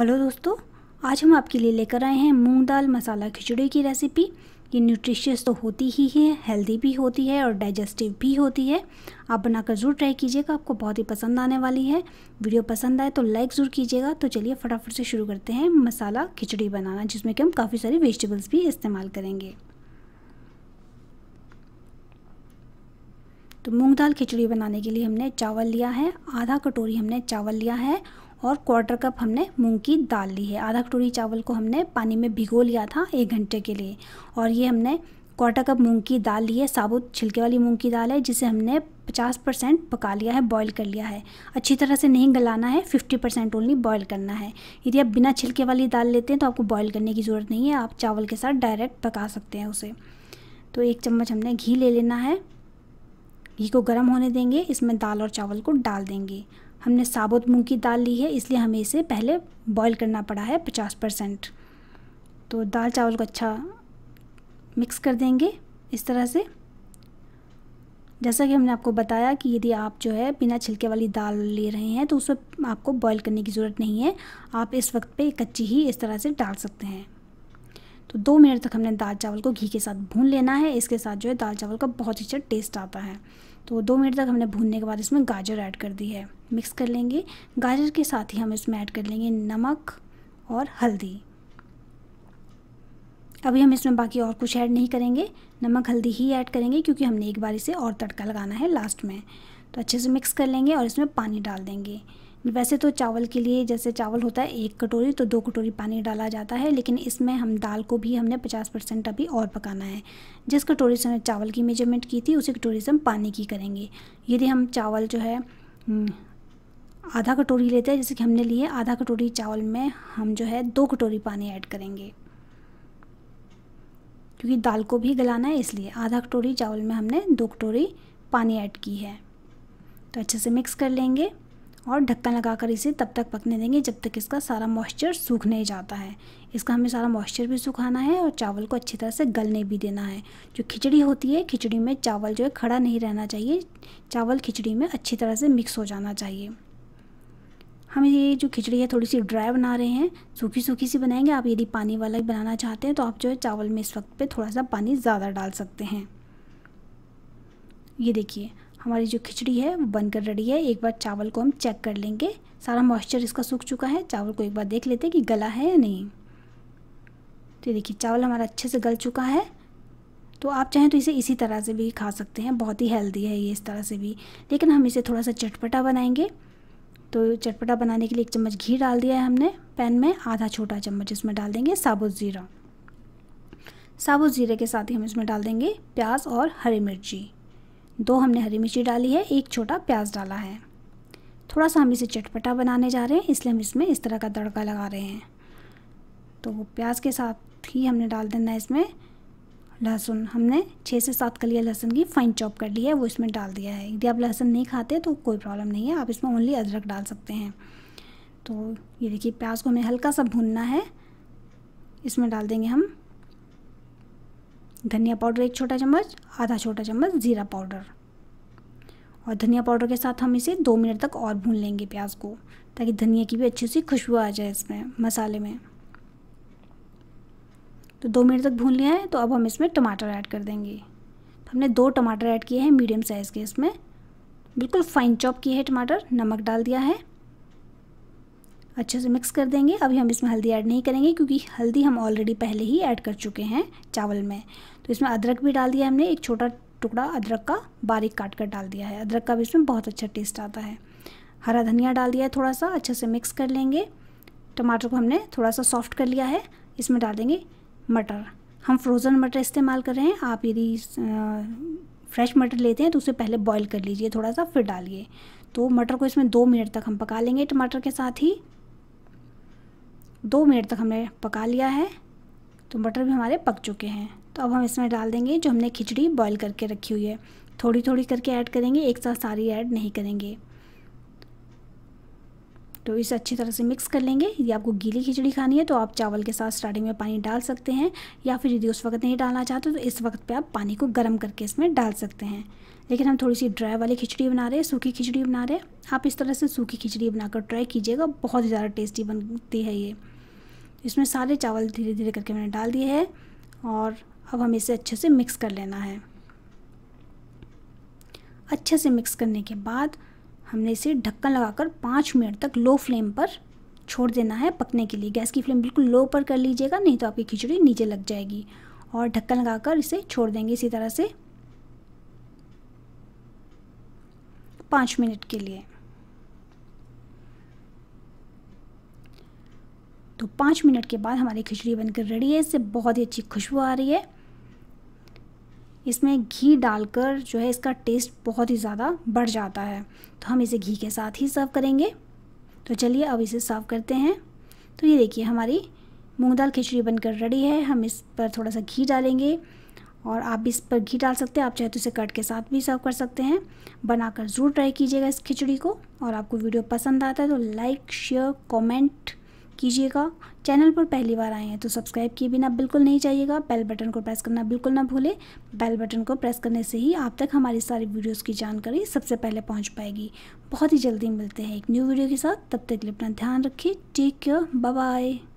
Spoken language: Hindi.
हेलो दोस्तों आज हम आपके लिए लेकर आए हैं मूंग दाल मसाला खिचड़ी की रेसिपी ये न्यूट्रिशियस तो होती ही है हेल्दी भी होती है और डाइजेस्टिव भी होती है आप बनाकर ज़रूर ट्राई कीजिएगा आपको बहुत ही पसंद आने वाली है वीडियो पसंद आए तो लाइक ज़रूर कीजिएगा तो चलिए फटाफट से शुरू करते हैं मसाला खिचड़ी बनाना जिसमें कि हम काफ़ी सारी वेजिटेबल्स भी इस्तेमाल करेंगे तो मूंग दाल खिचड़ी बनाने के लिए हमने चावल लिया है आधा कटोरी हमने चावल लिया है और क्वार्टर कप हमने मूंग की दाल ली है आधा कटोरी चावल को हमने पानी में भिगो लिया था एक घंटे के लिए और ये हमने क्वार्टर कप मूंग की दाल ली है साबुत छिलके वाली मूंग की दाल है जिसे हमने 50 परसेंट पका लिया है बॉईल कर लिया है अच्छी तरह से नहीं गलाना है 50 परसेंट ओनली बॉईल करना है यदि आप बिना छिलके वाली दाल लेते हैं तो आपको बॉईल करने की ज़रूरत नहीं है आप चावल के साथ डायरेक्ट पका सकते हैं उसे तो एक चम्मच हमने घी ले लेना है घी को गर्म होने देंगे इसमें दाल और चावल को डाल देंगे हमने साबुत मूंग की दाल ली है इसलिए हमें इसे पहले बॉईल करना पड़ा है पचास परसेंट तो दाल चावल को अच्छा मिक्स कर देंगे इस तरह से जैसा कि हमने आपको बताया कि यदि आप जो है बिना छिलके वाली दाल ले रहे हैं तो उसमें आपको बॉईल करने की ज़रूरत नहीं है आप इस वक्त पे कच्ची ही इस तरह से डाल सकते हैं तो दो मिनट तक हमने दाल चावल को घी के साथ भून लेना है इसके साथ जो है दाल चावल का बहुत ही अच्छा टेस्ट आता है तो दो मिनट तक हमने भूनने के बाद इसमें गाजर ऐड कर दी है मिक्स कर लेंगे गाजर के साथ ही हम इसमें ऐड कर लेंगे नमक और हल्दी अभी हम इसमें बाकी और कुछ ऐड नहीं करेंगे नमक हल्दी ही ऐड करेंगे क्योंकि हमने एक बार इसे और तड़का लगाना है लास्ट में तो अच्छे से मिक्स कर लेंगे और इसमें पानी डाल देंगे वैसे तो चावल के लिए जैसे चावल होता है एक कटोरी तो दो कटोरी पानी डाला जाता है लेकिन इसमें हम दाल को भी हमने 50 परसेंट अभी और पकाना है जिस कटोरी से हमने चावल की मेजरमेंट की थी उसी कटोरी से हम पानी की करेंगे यदि हम चावल जो है हम्म, आधा कटोरी लेते हैं जैसे कि हमने लिए आधा कटोरी चावल में हम जो है दो कटोरी पानी ऐड करेंगे क्योंकि दाल को भी गलाना है इसलिए आधा कटोरी चावल में हमने दो कटोरी पानी ऐड की है तो अच्छे से मिक्स कर लेंगे और ढक्कन लगाकर इसे तब तक पकने देंगे जब तक इसका सारा मॉइस्चर सूख नहीं जाता है इसका हमें सारा मॉइस्चर भी सुखाना है और चावल को अच्छी तरह से गलने भी देना है जो खिचड़ी होती है खिचड़ी में चावल जो है खड़ा नहीं रहना चाहिए चावल खिचड़ी में अच्छी तरह से मिक्स हो जाना चाहिए हम ये जो खिचड़ी है थोड़ी सी ड्राई बना रहे हैं सूखी सूखी सी बनाएंगे आप यदि पानी वाला बनाना चाहते हैं तो आप जो है चावल में इस वक्त पर थोड़ा सा पानी ज़्यादा डाल सकते हैं ये देखिए हमारी जो खिचड़ी है वो बनकर रेडी है एक बार चावल को हम चेक कर लेंगे सारा मॉइस्चर इसका सूख चुका है चावल को एक बार देख लेते हैं कि गला है या नहीं तो देखिए चावल हमारा अच्छे से गल चुका है तो आप चाहें तो इसे इसी तरह से भी खा सकते हैं बहुत ही हेल्दी है ये इस तरह से भी लेकिन हम इसे थोड़ा सा चटपटा बनाएंगे तो चटपटा बनाने के लिए एक चम्मच घी डाल दिया है हमने पैन में आधा छोटा चम्मच इसमें डाल देंगे साबुत ज़ीरा साबुत ज़ीरे के साथ ही हम इसमें डाल देंगे प्याज और हरी मिर्ची दो हमने हरी मिर्ची डाली है एक छोटा प्याज डाला है थोड़ा सा हम इसे चटपटा बनाने जा रहे हैं इसलिए हम इसमें इस तरह का तड़का लगा रहे हैं तो प्याज के साथ ही हमने डाल देना है इसमें लहसुन हमने छः से सात कलिया लहसुन की फाइन चॉप कर ली है वो इसमें डाल दिया है यदि आप लहसुन नहीं खाते तो कोई प्रॉब्लम नहीं है आप इसमें ओनली अदरक डाल सकते हैं तो ये देखिए प्याज को हमें हल्का सा भूनना है इसमें डाल देंगे हम धनिया पाउडर एक छोटा चम्मच आधा छोटा चम्मच ज़ीरा पाउडर और धनिया पाउडर के साथ हम इसे दो मिनट तक और भून लेंगे प्याज को ताकि धनिया की भी अच्छी सी खुशबू आ जाए इसमें मसाले में तो दो मिनट तक भून लिया है तो अब हम इसमें टमाटर ऐड कर देंगे तो हमने दो टमाटर ऐड किए हैं मीडियम साइज़ के इसमें बिल्कुल फाइन चॉप किए हैं टमाटर नमक डाल दिया है अच्छे से मिक्स कर देंगे अभी हम इसमें हल्दी ऐड नहीं करेंगे क्योंकि हल्दी हम ऑलरेडी पहले ही ऐड कर चुके हैं चावल में तो इसमें अदरक भी डाल दिया हमने एक छोटा टुकड़ा अदरक का बारीक काट कर डाल दिया है अदरक का भी इसमें बहुत अच्छा टेस्ट आता है हरा धनिया डाल दिया है थोड़ा सा अच्छे से मिक्स कर लेंगे टमाटर को हमने थोड़ा सा सॉफ्ट कर लिया है इसमें डाल देंगे मटर हम फ्रोज़न मटर इस्तेमाल कर रहे हैं आप यदि फ्रेश मटर लेते हैं तो उसे पहले बॉईल कर लीजिए थोड़ा सा फिर डालिए तो मटर को इसमें दो मिनट तक हम पका लेंगे टमाटर के साथ ही दो मिनट तक हमने पका लिया है तो मटर भी हमारे पक चुके हैं तो अब हम इसमें डाल देंगे जो हमने खिचड़ी बॉईल करके रखी हुई है थोड़ी थोड़ी करके ऐड करेंगे एक साथ सारी ऐड नहीं करेंगे तो इसे अच्छी तरह से मिक्स कर लेंगे यदि आपको गीली खिचड़ी खानी है तो आप चावल के साथ स्टार्टिंग में पानी डाल सकते हैं या फिर यदि उस वक्त नहीं डालना चाहते तो इस वक्त पे आप पानी को गर्म करके इसमें डाल सकते हैं लेकिन हम थोड़ी सी ड्राई वाली खिचड़ी बना रहे हैं सूखी खिचड़ी बना रहे हैं आप इस तरह से सूखी खिचड़ी बनाकर ट्राई कीजिएगा बहुत ही ज़्यादा टेस्टी बनती है ये इसमें सारे चावल धीरे धीरे करके मैंने डाल दिए हैं और अब हमें इसे अच्छे से मिक्स कर लेना है अच्छे से मिक्स करने के बाद हमने इसे ढक्कन लगाकर पाँच मिनट तक लो फ्लेम पर छोड़ देना है पकने के लिए गैस की फ्लेम बिल्कुल लो पर कर लीजिएगा नहीं तो आपकी खिचड़ी नीचे लग जाएगी और ढक्कन लगाकर इसे छोड़ देंगे इसी तरह से पाँच मिनट के लिए तो पाँच मिनट के बाद हमारी खिचड़ी बनकर रेडी है इससे बहुत ही अच्छी खुशबू आ रही है इसमें घी डालकर जो है इसका टेस्ट बहुत ही ज़्यादा बढ़ जाता है तो हम इसे घी के साथ ही सर्व करेंगे तो चलिए अब इसे सर्व करते हैं तो ये देखिए हमारी मूँग दाल खिचड़ी बनकर रेडी है हम इस पर थोड़ा सा घी डालेंगे और आप इस पर घी डाल सकते हैं आप चाहे तो इसे कट के साथ भी सर्व कर सकते हैं बनाकर ज़रूर ट्राई कीजिएगा इस खिचड़ी को और आपको वीडियो पसंद आता है तो लाइक शेयर कमेंट कीजिएगा चैनल पर पहली बार आए हैं तो सब्सक्राइब किए बिना बिल्कुल नहीं जाइएगा बेल बटन को प्रेस करना बिल्कुल ना भूलें बेल बटन को प्रेस करने से ही आप तक हमारी सारी वीडियोस की जानकारी सबसे पहले पहुंच पाएगी बहुत ही जल्दी मिलते हैं एक न्यू वीडियो के साथ तब तक अपना ध्यान रखिए टेक केयर बाय